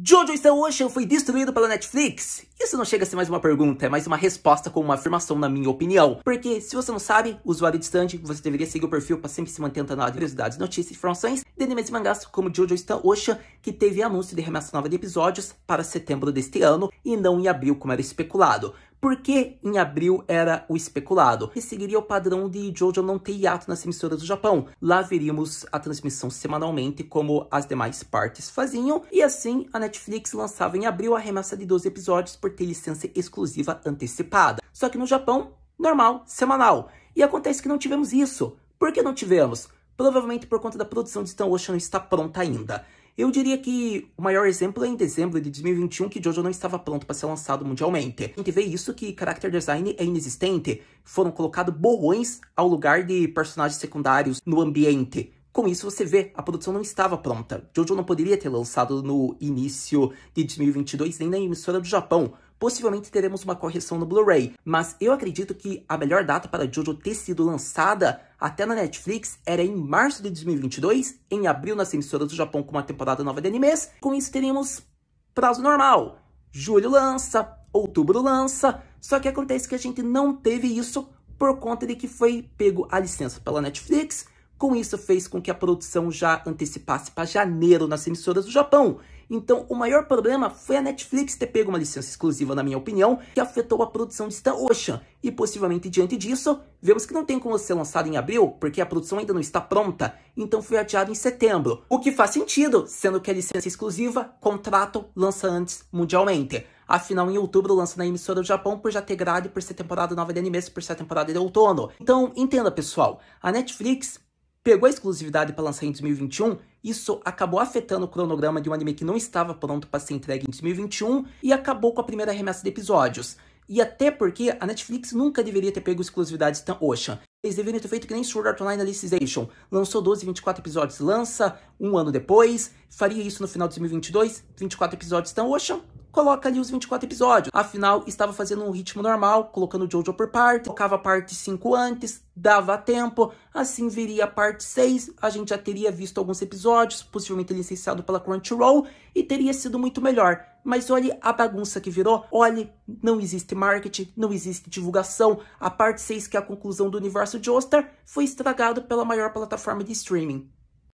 Jojo Star Ocean foi destruído pela Netflix? Isso não chega a ser mais uma pergunta, é mais uma resposta com uma afirmação na minha opinião. Porque, se você não sabe, usuário distante, você deveria seguir o perfil para sempre se manter antenado de curiosidades, notícias e informações de animes e mangás como Jojo Star Ocean, que teve anúncio de remessa nova de episódios para setembro deste ano e não em abril como era especulado porque em abril era o especulado. E seguiria o padrão de Jojo não ter hiato nas emissoras do Japão. Lá veríamos a transmissão semanalmente, como as demais partes faziam, e assim a Netflix lançava em abril a remessa de 12 episódios por ter licença exclusiva antecipada. Só que no Japão, normal, semanal. E acontece que não tivemos isso. Por que não tivemos? Provavelmente por conta da produção de Stan Ocean não está pronta ainda. Eu diria que o maior exemplo é em dezembro de 2021 que Jojo não estava pronto para ser lançado mundialmente. A gente vê isso que character design é inexistente, foram colocados borrões ao lugar de personagens secundários no ambiente. Com isso, você vê, a produção não estava pronta. Jojo não poderia ter lançado no início de 2022 nem na emissora do Japão, possivelmente teremos uma correção no Blu-ray, mas eu acredito que a melhor data para Jojo ter sido lançada até na Netflix era em março de 2022, em abril nas emissoras do Japão com uma temporada nova de animes, com isso teríamos prazo normal. Julho lança, outubro lança, só que acontece que a gente não teve isso por conta de que foi pego a licença pela Netflix, com isso fez com que a produção já antecipasse para janeiro nas emissoras do Japão. Então, o maior problema foi a Netflix ter pego uma licença exclusiva, na minha opinião, que afetou a produção de Star Ocean. E possivelmente diante disso, vemos que não tem como ser lançado em abril, porque a produção ainda não está pronta, então foi adiado em setembro. O que faz sentido, sendo que a licença exclusiva, contrato, lança antes mundialmente. Afinal, em outubro lança na emissora do Japão por já ter grade, por ser temporada nova de anime, por ser temporada de outono. Então, entenda pessoal, a Netflix pegou a exclusividade para lançar em 2021, isso acabou afetando o cronograma de um anime que não estava pronto para ser entregue em 2021 e acabou com a primeira remessa de episódios. E até porque a Netflix nunca deveria ter pego exclusividades tão oxa. Eles deveriam ter feito que nem Sword Art Online Alicization. Lançou 12, 24 episódios, lança um ano depois. Faria isso no final de 2022, 24 episódios tão oxa coloca ali os 24 episódios. Afinal, estava fazendo um ritmo normal, colocando Jojo por parte, colocava a parte 5 antes, dava tempo, assim viria a parte 6, a gente já teria visto alguns episódios, possivelmente licenciado pela Crunchyroll, e teria sido muito melhor. Mas olhe a bagunça que virou, olhe, não existe marketing, não existe divulgação, a parte 6, que é a conclusão do universo de foi estragado pela maior plataforma de streaming.